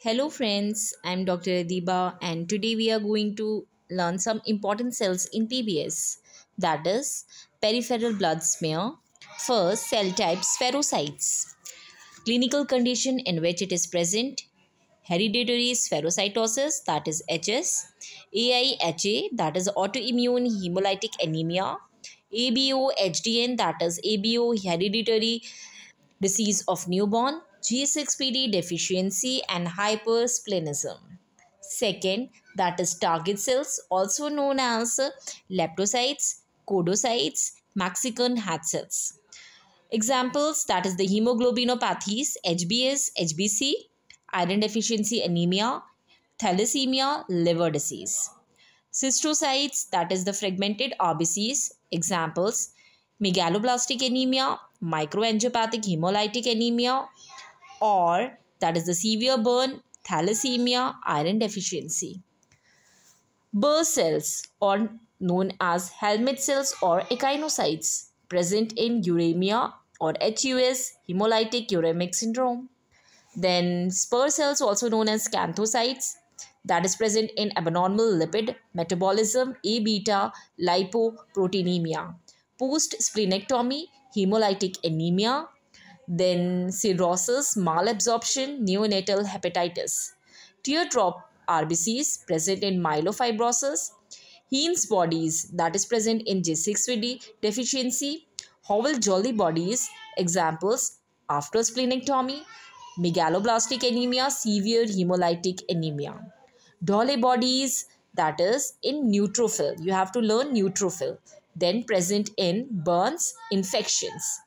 Hello friends, I'm Dr. Adiba and today we are going to learn some important cells in PBS that is peripheral blood smear. First, cell type spherocytes. Clinical condition in which it is present hereditary spherocytosis that is HS, AIHA that is autoimmune hemolytic anemia, ABO HDN that is ABO hereditary disease of newborn G6PD deficiency and hypersplenism. Second, that is target cells also known as leptocytes, codocytes, Mexican hat cells. Examples that is the hemoglobinopathies, HBS, HBC, iron deficiency anemia, thalassemia, liver disease. Cystocytes that is the fragmented RBCs, examples megaloblastic anemia, microangiopathic hemolytic anemia, or that is the severe burn, thalassemia, iron deficiency. Burr cells or known as helmet cells or echinocytes present in uremia or HUS, hemolytic uremic syndrome. Then spur cells also known as canthocytes that is present in abnormal lipid metabolism, A-beta, lipoproteinemia. Post-splenectomy, hemolytic anemia, then cirrhosis, malabsorption, neonatal hepatitis. Teardrop RBCs present in myelofibrosis, Heen's bodies that is present in J6VD deficiency, Howell Jolly bodies, examples after splenectomy, megaloblastic anemia, severe hemolytic anemia. Dolly bodies that is in neutrophil, you have to learn neutrophil, then present in burns, infections.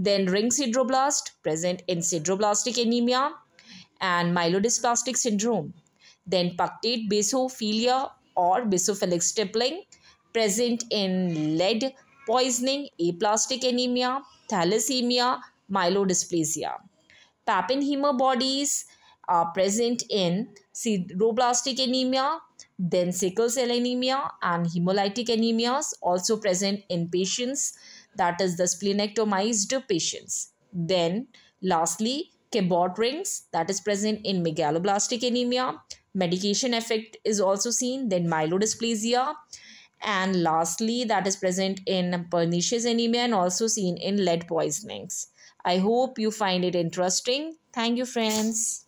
Then ring sideroblast present in sideroblastic anemia and myelodysplastic syndrome. Then puctate basophilia or basophilic stippling present in lead poisoning, aplastic anemia, thalassemia, myelodysplasia. Pappenheimer bodies are present in sideroblastic anemia, then sickle cell anemia and hemolytic anemias also present in patients that is the splenectomized patients. Then lastly, Cabot rings that is present in megaloblastic anemia. Medication effect is also seen, then myelodysplasia. And lastly, that is present in pernicious anemia and also seen in lead poisonings. I hope you find it interesting. Thank you, friends.